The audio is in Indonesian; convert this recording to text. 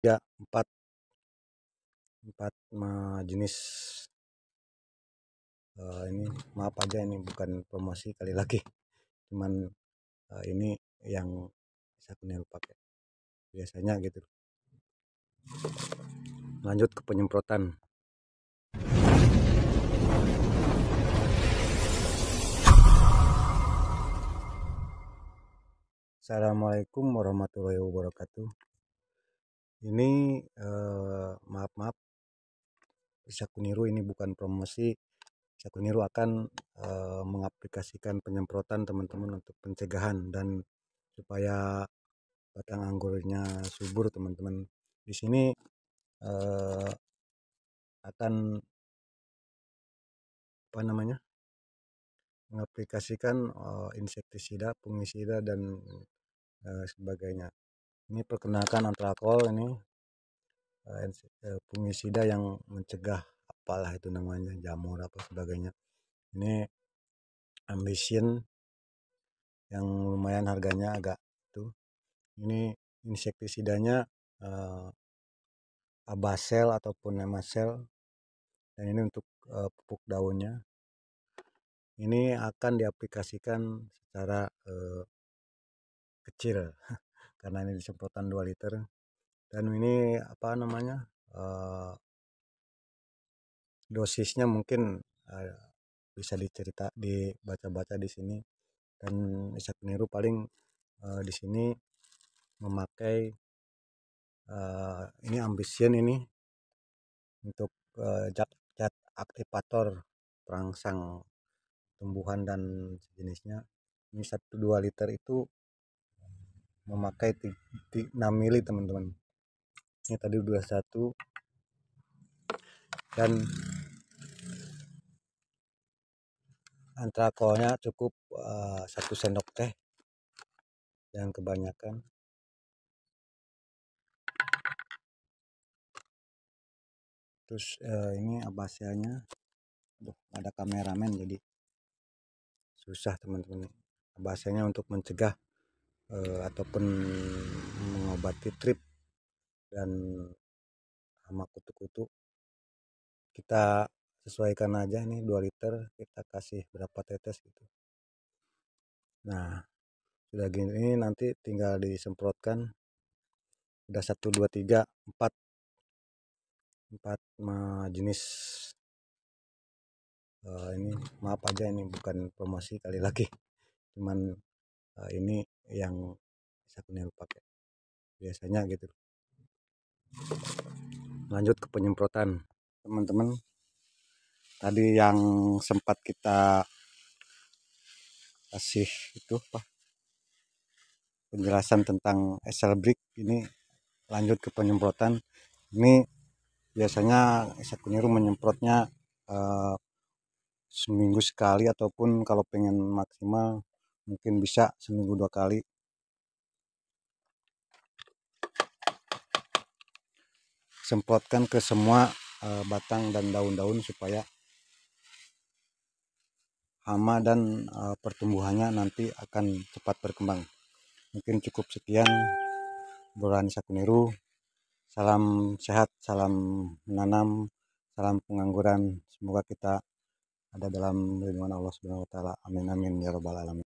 tiga empat empat jenis uh, ini maaf aja ini bukan promosi kali lagi cuman uh, ini yang saya niru pakai biasanya gitu lanjut ke penyemprotan Assalamualaikum warahmatullahi wabarakatuh ini maaf maaf maaf, bisa kuniru ini bukan promosi. Bisa kuniru akan uh, mengaplikasikan penyemprotan teman-teman untuk pencegahan dan supaya batang anggurnya subur teman-teman. Di sini uh, akan apa namanya mengaplikasikan uh, insektisida, fungisida dan uh, sebagainya ini perkenalkan antrakol ini fungisida eh, eh, yang mencegah apalah itu namanya jamur apa sebagainya ini ambition yang lumayan harganya agak tuh ini insektisidanya uh, eh, abasel ataupun nemasel dan ini untuk uh, pupuk daunnya ini akan diaplikasikan secara uh, kecil karena ini disemprotan 2 liter dan ini apa namanya uh, dosisnya mungkin uh, bisa dicerita dibaca-baca di sini dan bisa peniru paling uh, di sini memakai uh, ini ambisien ini untuk uh, cat aktivator perangsang tumbuhan dan sejenisnya ini satu dua liter itu memakai 6 mili teman-teman ini tadi 21 dan antrakolnya cukup eh, satu uh, sendok teh yang kebanyakan terus uh, ini abasianya Aduh, ada kameramen jadi susah teman-teman abasianya untuk mencegah eh, ataupun mengobati trip dan sama kutu-kutu kita sesuaikan aja nih 2 liter kita kasih berapa tetes gitu nah sudah gini ini nanti tinggal disemprotkan udah 1 2 3 4 4 jenis uh, ini maaf aja ini bukan promosi kali lagi cuman Ah, ini yang punya lupa ya, biasanya gitu. Lanjut ke penyemprotan, teman-teman. Tadi yang sempat kita kasih itu apa? Penjelasan tentang SL Brick ini lanjut ke penyemprotan. Ini biasanya saya kuniru menyemprotnya uh, seminggu sekali ataupun kalau pengen maksimal mungkin bisa seminggu dua kali semprotkan ke semua uh, batang dan daun-daun supaya hama dan uh, pertumbuhannya nanti akan cepat berkembang mungkin cukup sekian Borani Sakuniru salam sehat salam menanam salam pengangguran semoga kita ada dalam lindungan Allah Subhanahu wa taala amin amin ya rabbal alamin